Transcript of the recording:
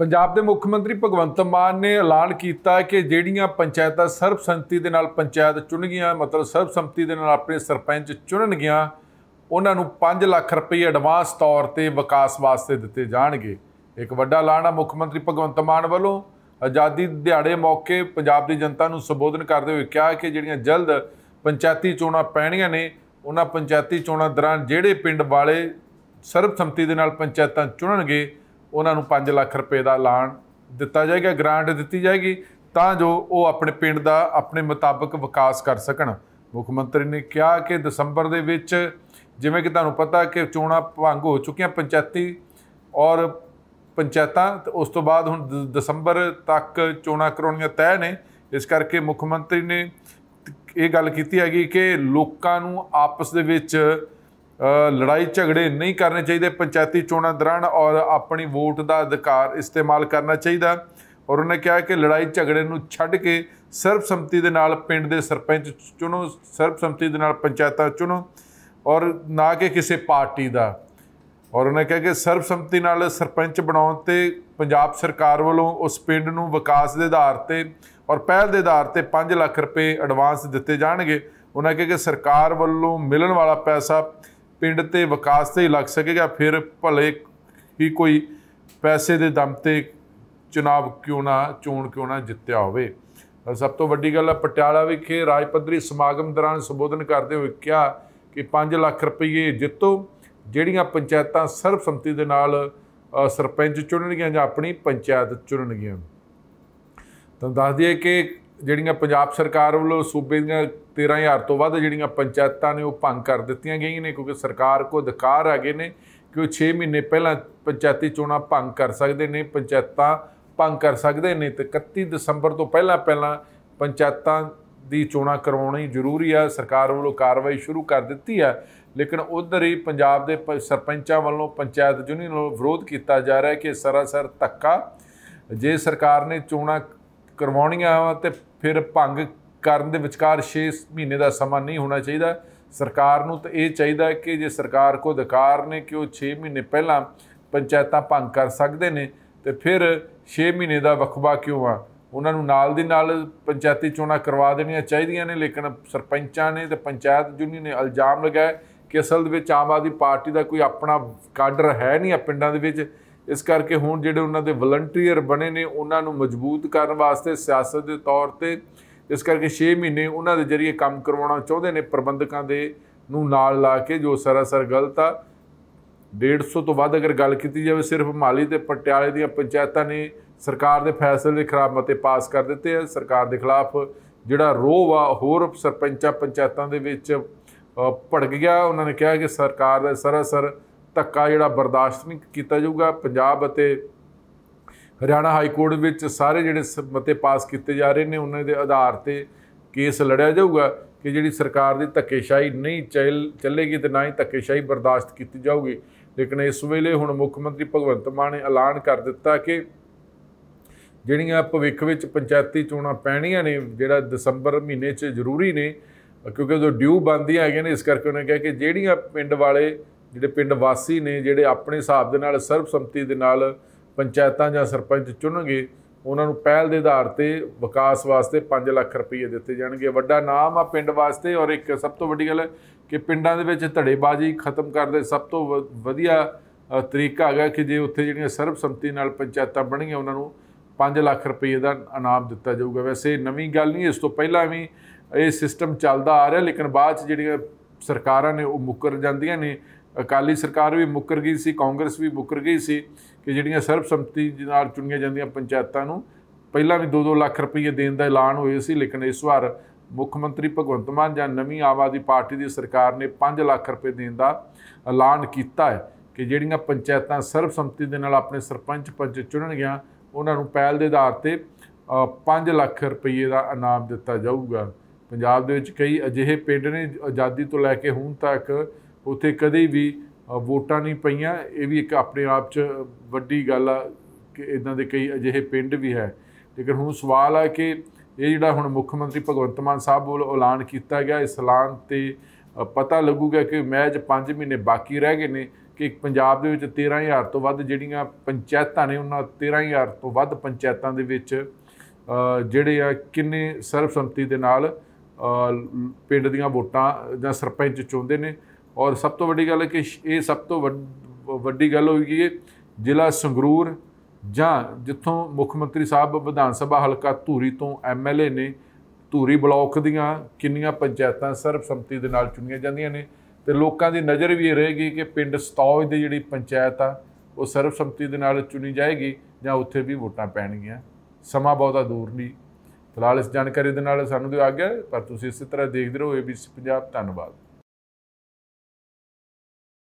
ਪੰਜਾਬ ਦੇ ਮੁੱਖ ਮੰਤਰੀ ਭਗਵੰਤ ਮਾਨ ਨੇ ਐਲਾਨ ਕੀਤਾ ਕਿ ਜਿਹੜੀਆਂ ਪੰਚਾਇਤਾਂ ਸਰਬਸੰਮਤੀ ਦੇ ਨਾਲ ਪੰਚਾਇਤ ਚੁਣਗੀਆਂ ਮਤਲਬ ਸਰਬਸੰਮਤੀ ਦੇ ਨਾਲ ਆਪਣੇ ਸਰਪੰਚ ਚੁਣਨਗੀਆਂ ਉਹਨਾਂ ਨੂੰ 5 ਲੱਖ ਰੁਪਏ ਐਡਵਾਂਸ ਤੌਰ ਤੇ ਵਿਕਾਸ ਵਾਸਤੇ ਦਿੱਤੇ ਜਾਣਗੇ ਇੱਕ ਵੱਡਾ ਐਲਾਨ ਆ ਮੁੱਖ ਮੰਤਰੀ ਭਗਵੰਤ ਮਾਨ ਵੱਲੋਂ ਆਜ਼ਾਦੀ ਦਿਹਾੜੇ ਮੌਕੇ ਪੰਜਾਬ ਦੀ ਜਨਤਾ ਨੂੰ ਸੰਬੋਧਨ ਕਰਦੇ ਹੋਏ ਕਿਹਾ ਕਿ ਜਿਹੜੀਆਂ ਜਲਦ ਪੰਚਾਇਤੀ ਚੋਣਾਂ ਪੈਣੀਆਂ ਨੇ ਉਹਨਾਂ ਪੰਚਾਇਤੀ ਚੋਣਾਂ ਦੌਰਾਨ ਜਿਹੜੇ ਪਿੰਡ ਵਾਲੇ ਸਰਬਸੰਮਤੀ ਦੇ ਨਾਲ ਪੰਚਾਇਤਾਂ ਚੁਣਨਗੇ ਉਹਨਾਂ ਨੂੰ 5 ਲੱਖ ਰੁਪਏ ਦਾ ਐਲਾਨ ਦਿੱਤਾ ਜਾਏਗਾ ਗ੍ਰਾਂਟ ਦਿੱਤੀ ਜਾਏਗੀ ਤਾਂ ਜੋ ਉਹ ਆਪਣੇ ਪਿੰਡ ਦਾ ਆਪਣੇ ਮੁਤਾਬਕ ਵਿਕਾਸ ਕਰ ਸਕਣ ਮੁੱਖ ਮੰਤਰੀ ਨੇ ਕਿਹਾ ਕਿ ਦਸੰਬਰ ਦੇ ਵਿੱਚ ਜਿਵੇਂ ਕਿ ਤੁਹਾਨੂੰ ਪਤਾ ਕਿ ਚੋਣਾਂ ਭੰਗ ਹੋ ਚੁੱਕੀਆਂ ਪੰਚਾਇਤੀ ਔਰ ਪੰਚਾਇਤਾਂ ਉਸ ਤੋਂ ਬਾਅਦ ਹੁਣ ਦਸੰਬਰ ਤੱਕ ਚੋਣਾਂ ਕਰਾਉਣੀਆਂ ਤੈਅ ਨੇ ਇਸ ਕਰਕੇ ਮੁੱਖ ਮੰਤਰੀ ਨੇ ਇਹ ਗੱਲ ਕੀਤੀ ਹੈਗੀ ਕਿ ਲੋਕਾਂ ਨੂੰ ਆਪਸ ਦੇ ਵਿੱਚ ਲੜਾਈ ਝਗੜੇ ਨਹੀਂ ਕਰਨੇ ਚਾਹੀਦੇ ਪੰਚਾਇਤੀ ਚੋਣਾਂ ਦੌਰਾਨ ਔਰ ਆਪਣੀ ਵੋਟ ਦਾ ਅਧਿਕਾਰ ਇਸਤੇਮਾਲ ਕਰਨਾ ਚਾਹੀਦਾ ਔਰ ਉਹਨੇ ਕਿਹਾ ਕਿ ਲੜਾਈ ਝਗੜੇ ਨੂੰ ਛੱਡ ਕੇ ਸਰਬਸੰਮਤੀ ਦੇ ਨਾਲ ਪਿੰਡ ਦੇ ਸਰਪੰਚ ਚੁਣੋ ਸਰਬਸੰਮਤੀ ਦੇ ਨਾਲ ਪੰਚਾਇਤਾਂ ਚੁਣੋ ਔਰ ਨਾ ਕਿ ਕਿਸੇ ਪਾਰਟੀ ਦਾ ਔਰ ਉਹਨੇ ਕਿਹਾ ਕਿ ਸਰਬਸੰਮਤੀ ਨਾਲ ਸਰਪੰਚ ਬਣਾਉਣ ਤੇ ਪੰਜਾਬ ਸਰਕਾਰ ਵੱਲੋਂ ਉਸ ਪਿੰਡ ਨੂੰ ਵਿਕਾਸ ਦੇ ਆਧਾਰ ਤੇ ਔਰ ਪਹਿਲ ਦੇ ਆਧਾਰ ਤੇ 5 ਲੱਖ ਰੁਪਏ ਐਡਵਾਂਸ ਦਿੱਤੇ ਜਾਣਗੇ ਉਹਨਾਂ ਕਿਹਾ ਕਿ ਸਰਕਾਰ ਵੱਲੋਂ ਮਿਲਣ ਵਾਲਾ ਪੈਸਾ ਪਿੰਡ ਤੇ ਵਿਕਾਸ ਤੇ ਹੀ ਲੱਗ ਸਕੇਗਾ ਫਿਰ ਭਲੇ ਹੀ ਕੋਈ ਪੈਸੇ ਦੇ ਦਮ ਤੇ ਚੋਣ ਕਿਉਂ ਨਾ ਚੋਣ ਕਿਉਂ ਨਾ ਜਿੱਤਿਆ ਹੋਵੇ ਸਭ ਤੋਂ ਵੱਡੀ ਗੱਲ ਹੈ ਪਟਿਆਲਾ ਵਿਖੇ ਰਾਜ ਪੱਧਰੀ ਸਮਾਗਮ ਦੌਰਾਨ ਸੰਬੋਧਨ ਕਰਦੇ ਹੋਏ ਕਿਹਾ ਕਿ 5 ਲੱਖ ਰੁਪਏ ਜਿੱਤੋ ਜਿਹੜੀਆਂ ਪੰਚਾਇਤਾਂ ਸਰਬਸੰਮਤੀ ਦੇ ਨਾਲ ਸਰਪੰਚ ਚੁਣਨਗੀਆਂ ਜਾਂ ਆਪਣੀ ਪੰਚਾਇਤ ਚੁਣਨਗੀਆਂ ਤਾਂ ਦੱਸ ਦਈਏ ਕਿ ਜਿਹੜੀਆਂ ਪੰਜਾਬ ਸਰਕਾਰ ਵੱਲੋਂ ਸੂਬੇ ਦੀਆਂ 13000 ਤੋਂ ਵੱਧ ਜਿਹੜੀਆਂ ਪੰਚਾਇਤਾਂ ਨੇ ਉਹ ਭੰਗ ਕਰ ਦਿੱਤੀਆਂ ਗਈਆਂ ਨੇ ਕਿਉਂਕਿ ਸਰਕਾਰ ਕੋ ਅਧਿਕਾਰ ਹੈਗੇ ਨੇ ਕਿ ਉਹ 6 ਮਹੀਨੇ ਪਹਿਲਾਂ ਪੰਚਾਇਤੀ ਚੋਣਾਂ ਭੰਗ ਕਰ ਸਕਦੇ ਨੇ ਪੰਚਾਇਤਾਂ ਭੰਗ ਕਰ ਸਕਦੇ ਨੇ ਤੇ 31 ਦਸੰਬਰ ਤੋਂ ਪਹਿਲਾਂ ਪਹਿਲਾਂ ਪੰਚਾਇਤਾਂ ਦੀ ਚੋਣਾਂ ਕਰਾਉਣੀ ਜ਼ਰੂਰੀ ਆ ਸਰਕਾਰ ਵੱਲੋਂ ਕਾਰਵਾਈ ਸ਼ੁਰੂ ਕਰ ਦਿੱਤੀ ਆ ਲੇਕਿਨ ਉਧਰ ਹੀ ਪੰਜਾਬ ਦੇ ਸਰਪੰਚਾਂ ਵੱਲੋਂ ਪੰਚਾਇਤ ਯੂਨੀਅਨ ਵੱਲੋਂ ਵਿਰੋਧ ਕੀਤਾ ਜਾ ਰਿਹਾ ਹੈ ਕਿ ਸਰਾਸਰ ਤੱਕਾ ਜੇ ਸਰਕਾਰ ਨੇ ਚੋਣਾਂ ਕਰਵਾਉਣੀਆਂ ਤੇ ਫਿਰ ਭੰਗ ਕਰਨ ਦੇ ਵਿਚਕਾਰ 6 ਮਹੀਨੇ ਦਾ ਸਮਾਂ ਨਹੀਂ ਹੋਣਾ ਚਾਹੀਦਾ ਸਰਕਾਰ ਨੂੰ ਤਾਂ ਇਹ ਚਾਹੀਦਾ ਕਿ ਜੇ ਸਰਕਾਰ ਕੋ ਅਧਿਕਾਰ ਨੇ ਕਿ ਉਹ 6 ਮਹੀਨੇ ਪਹਿਲਾਂ ਪੰਚਾਇਤਾਂ ਭੰਗ ਕਰ ਸਕਦੇ ਨੇ ਤੇ ਫਿਰ 6 ਮਹੀਨੇ ਦਾ ਵਕਬਾ ਕਿਉਂ ਆ ਉਹਨਾਂ ਨੂੰ ਨਾਲ ਦੀ ਨਾਲ ਪੰਚਾਇਤੀ ਚੋਣਾਂ ਕਰਵਾ ਦੇਣੀਆਂ ਚਾਹੀਦੀਆਂ ਨੇ ਲੇਕਿਨ ਸਰਪੰਚਾਂ ਨੇ ਤੇ ਪੰਚਾਇਤ ਜੁਨੀ ਨੇ ਇਲਜ਼ਾਮ ਲਗਾਇਆ ਕਿ ਅਸਲ ਦੇ ਵਿੱਚ ਆਮ ਆਦਮੀ ਪਾਰਟੀ ਦਾ ਕੋਈ ਆਪਣਾ ਕਾਡਰ ਹੈ ਨਹੀਂ ਆ ਪਿੰਡਾਂ ਦੇ ਵਿੱਚ ਇਸ ਕਰਕੇ ਹੁਣ ਜਿਹੜੇ ਉਹਨਾਂ ਦੇ ਵਲੰਟੀਅਰ ਬਣੇ ਨੇ ਉਹਨਾਂ ਨੂੰ ਮਜ਼ਬੂਤ ਕਰਨ ਵਾਸਤੇ ਸਿਆਸਤ ਦੇ ਤੌਰ ਤੇ ਇਸ ਕਰਕੇ 6 ਮਹੀਨੇ ਉਹਨਾਂ ਦੇ ਜਰੀਏ ਕੰਮ ਕਰਵਾਉਣਾ ਚਾਹੁੰਦੇ ਨੇ ਪ੍ਰਬੰਧਕਾਂ ਦੇ ਨੂੰ ਨਾਲ ਲਾ ਕੇ ਜੋ ਸਰਾਸਰ ਗਲਤ ਆ 150 ਤੋਂ ਵੱਧ ਅਗਰ ਗੱਲ ਕੀਤੀ ਜਾਵੇ ਸਿਰਫ ਮਾਲੀ ਤੇ ਪਟਿਆਲੇ ਦੀਆਂ ਪੰਚਾਇਤਾਂ ਨੇ ਸਰਕਾਰ ਦੇ ਫੈਸਲੇ ਦੇ ਖਿਲਾਫ ਮਤੇ ਪਾਸ ਕਰ ਦਿੱਤੇ ਆ ਸਰਕਾਰ ਦੇ ਖਿਲਾਫ ਜਿਹੜਾ ਰੋਹ ਆ ਹੋਰ ਸਰਪੰਚਾਂ ਪੰਚਾਇਤਾਂ ਦੇ ਵਿੱਚ ਭੜਕ ਗਿਆ ਉਹਨਾਂ ਨੇ ਕਿਹਾ ਕਿ ਸਰਕਾਰ ਦਾ ਸਰਾਸਰ ਧੱਕਾ ਜਿਹੜਾ ਬਰਦਾਸ਼ਤ ਨਹੀਂ ਕੀਤਾ ਜਾਊਗਾ ਪੰਜਾਬ ਅਤੇ ਹਰਿਆਣਾ ਹਾਈ ਕੋਰਟ ਵਿੱਚ ਸਾਰੇ ਜਿਹੜੇ ਮਤੇ ਪਾਸ ਕੀਤੇ ਜਾ ਰਹੇ ਨੇ ਉਹਨਾਂ ਦੇ ਆਧਾਰ ਤੇ ਕੇਸ ਲੜਿਆ ਜਾਊਗਾ ਕਿ ਜਿਹੜੀ ਸਰਕਾਰ ਦੀ ਧੱਕੇਸ਼ਾਹੀ ਨਹੀਂ ਚੱਲੇਗੀ ਤੇ ਨਾ ਹੀ ਧੱਕੇਸ਼ਾਹੀ ਬਰਦਾਸ਼ਤ ਕੀਤੀ ਜਾਊਗੀ ਲੇਕਿਨ ਇਸ ਵੇਲੇ ਹੁਣ ਮੁੱਖ ਮੰਤਰੀ ਭਗਵੰਤ ਮਾਨ ਨੇ ਐਲਾਨ ਕਰ ਦਿੱਤਾ ਕਿ ਜਿਹੜੀਆਂ ਭਵਿੱਖ ਵਿੱਚ ਪੰਚਾਇਤੀ ਚੋਣਾਂ ਪੈਣੀਆਂ ਨੇ ਜਿਹੜਾ ਦਸੰਬਰ ਮਹੀਨੇ 'ਚ ਜ਼ਰੂਰੀ ਨੇ ਕਿਉਂਕਿ ਉਹ ਡਿਊ ਬੰਦੀਆਂ ਹੈਗੀਆਂ ਨੇ ਇਸ ਕਰਕੇ ਉਹਨੇ ਕਿਹਾ ਕਿ ਜਿਹੜੀਆਂ ਪਿੰਡ ਵਾਲੇ ਜਿਹੜੇ ਪਿੰਡ ਵਾਸੀ ਨੇ ਜਿਹੜੇ ਆਪਣੇ ਹਿਸਾਬ ਦੇ ਨਾਲ ਸਰਬਸੰਮਤੀ ਦੇ ਨਾਲ ਪੰਚਾਇਤਾਂ ਜਾਂ ਸਰਪੰਚ ਚੁਣਨਗੇ ਉਹਨਾਂ ਨੂੰ ਪਹਿਲ ਦੇ ਆਧਾਰ ਤੇ ਵਿਕਾਸ ਵਾਸਤੇ 5 ਲੱਖ ਰੁਪਏ ਦਿੱਤੇ ਜਾਣਗੇ ਵੱਡਾ ਨਾਮ ਆ ਪਿੰਡ ਵਾਸਤੇ ਔਰ ਇੱਕ ਸਭ ਤੋਂ ਵੱਡੀ ਗੱਲ ਕਿ ਪਿੰਡਾਂ ਦੇ ਵਿੱਚ ਧੜੇਬਾਜ਼ੀ ਖਤਮ ਕਰਨ ਦੇ ਸਭ ਤੋਂ ਵਧੀਆ ਤਰੀਕਾ ਹੈਗਾ ਕਿ ਜੇ ਉੱਥੇ ਜਿਹੜੀਆਂ ਸਰਬਸੰਮਤੀ ਨਾਲ ਪੰਚਾਇਤਾਂ ਬਣੀਆਂ ਉਹਨਾਂ ਨੂੰ 5 ਲੱਖ ਰੁਪਏ ਦਾ ਇਨਾਮ ਦਿੱਤਾ ਜਾਊਗਾ ਵੈਸੇ ਨਵੀਂ ਗੱਲ ਨਹੀਂ ਇਸ ਤੋਂ ਪਹਿਲਾਂ ਵੀ ਇਹ ਸਿਸਟਮ ਚੱਲਦਾ ਆ ਰਿਹਾ ਲੇਕਿਨ ਬਾਅਦ ਚ ਜਿਹੜੀਆਂ ਸਰਕਾਰਾਂ ਨੇ ਉਹ ਮੁੱਕਰ ਜਾਂਦੀਆਂ ਨੇ ਅਕਾਲੀ ਸਰਕਾਰ ਵੀ ਮੁੱਕਰ ਗਈ ਸੀ ਕਾਂਗਰਸ ਵੀ ਮੁੱਕਰ ਗਈ ਸੀ ਕਿ ਜਿਹੜੀਆਂ ਸਰਬਸੰਮਤੀ ਦੇ ਨਾਲ ਚੁਣੀਆਂ ਜਾਂਦੀਆਂ ਪੰਚਾਇਤਾਂ ਨੂੰ ਪਹਿਲਾਂ ਵੀ 2-2 ਲੱਖ ਰੁਪਏ ਦੇਣ ਦਾ ਐਲਾਨ ਹੋਇਆ ਸੀ ਲੇਕਿਨ ਇਸ ਵਾਰ ਮੁੱਖ ਮੰਤਰੀ ਭਗਵੰਤ ਮਾਨ ਜਾਂ ਨਵੀਂ ਆਮ ਆਦਮੀ ਪਾਰਟੀ ਦੀ ਸਰਕਾਰ ਨੇ 5 ਲੱਖ ਰੁਪਏ ਦੇਣ ਦਾ ਐਲਾਨ ਕੀਤਾ ਹੈ ਕਿ ਜਿਹੜੀਆਂ ਪੰਚਾਇਤਾਂ ਸਰਬਸੰਮਤੀ ਦੇ ਨਾਲ ਆਪਣੇ ਸਰਪੰਚ ਪੰਚ ਚੁਣਨਗੀਆਂ ਉਹਨਾਂ ਨੂੰ ਪਹਿਲ ਦੇ ਆਧਾਰ ਤੇ 5 ਲੱਖ ਰੁਪਏ ਦਾ ਇਨਾਮ ਦਿੱਤਾ ਜਾਊਗਾ ਪੰਜਾਬ ਦੇ ਵਿੱਚ ਕਈ ਅਜਿਹੇ ਪਿੰਡ ਨੇ ਆਜ਼ਾਦੀ ਤੋਂ ਲੈ ਕੇ ਹੁਣ ਤੱਕ ਉੱਥੇ ਕਦੇ ਵੀ ਵੋਟਾਂ ਨਹੀਂ ਪਈਆਂ ਇਹ ਵੀ ਇੱਕ ਆਪਣੇ ਆਪ 'ਚ ਵੱਡੀ ਗੱਲ ਆ ਕਿ ਇਦਾਂ ਦੇ ਕਈ ਅਜਿਹੇ ਪਿੰਡ ਵੀ ਹੈ ਲੇਕਿਨ ਹੁਣ ਸਵਾਲ ਆ ਕਿ ਇਹ ਜਿਹੜਾ ਹੁਣ ਮੁੱਖ ਮੰਤਰੀ ਭਗਵੰਤ ਮਾਨ ਸਾਹਿਬ ਵੱਲੋਂ ਐਲਾਨ ਕੀਤਾ ਗਿਆ ਇਸ ਐਲਾਨ ਤੇ ਪਤਾ ਲੱਗੂਗਾ ਕਿ ਮੈਚ 5 ਮਹੀਨੇ ਬਾਕੀ ਰਹਿ ਗਏ ਨੇ ਕਿ ਪੰਜਾਬ ਦੇ ਵਿੱਚ 13000 ਤੋਂ ਵੱਧ ਜਿਹੜੀਆਂ ਪੰਚਾਇਤਾਂ ਨੇ ਉਹਨਾਂ 13000 ਤੋਂ ਵੱਧ ਪੰਚਾਇਤਾਂ ਦੇ ਵਿੱਚ ਜਿਹੜੇ ਆ ਕਿੰਨੇ ਸਰਬਸੰਮਤੀ ਦੇ ਨਾਲ ਪਿੰਡ ਦੀਆਂ ਵੋਟਾਂ ਜਾਂ ਸਰਪੰਚ ਚੁਣਦੇ ਨੇ ਔਰ ਸਭ ਤੋਂ ਵੱਡੀ ਗੱਲ ਹੈ ਕਿ ਇਹ ਸਭ ਤੋਂ ਵੱਡੀ ਗੱਲ ਹੋਈ ਹੈ ਜ਼ਿਲ੍ਹਾ ਸੰਗਰੂਰ ਜਾਂ ਜਿੱਥੋਂ ਮੁੱਖ ਮੰਤਰੀ ਸਾਹਿਬ ਵਿਧਾਨ ਸਭਾ ਹਲਕਾ ਧੂਰੀ ਤੋਂ ਐਮਐਲਏ ਨੇ ਧੂਰੀ ਬਲਾਕ ਦੀਆਂ ਕਿੰਨੀਆਂ ਪੰਚਾਇਤਾਂ ਸਰਬਸੰਮਤੀ ਦੇ ਨਾਲ ਚੁਣੀਆਂ ਜਾਂਦੀਆਂ ਨੇ ਤੇ ਲੋਕਾਂ ਦੀ ਨਜ਼ਰ ਵੀ ਇਹ ਰਹੇਗੀ ਕਿ ਪਿੰਡ ਸਤੌਜ ਦੀ ਜਿਹੜੀ ਪੰਚਾਇਤ ਆ ਉਹ ਸਰਬਸੰਮਤੀ ਦੇ ਨਾਲ ਚੁਣੀ ਜਾਏਗੀ ਜਾਂ ਉੱਥੇ ਵੀ ਵੋਟਾਂ ਪੈਣਗੀਆਂ ਸਮਾਂ ਬਹੁਤਾ ਦੂਰ ਨਹੀਂ ਫਿਲਹਾਲ ਇਸ ਜਾਣਕਾਰੀ ਦੇ ਨਾਲ ਸਾਨੂੰ ਦਿਓ ਆਗਿਆ ਪਰ ਤੁਸੀਂ ਇਸੇ ਤਰ੍ਹਾਂ ਦੇਖਦੇ ਰਹੋ ਏਬੀਸੀ ਪੰਜਾਬ ਧੰਨਵਾਦ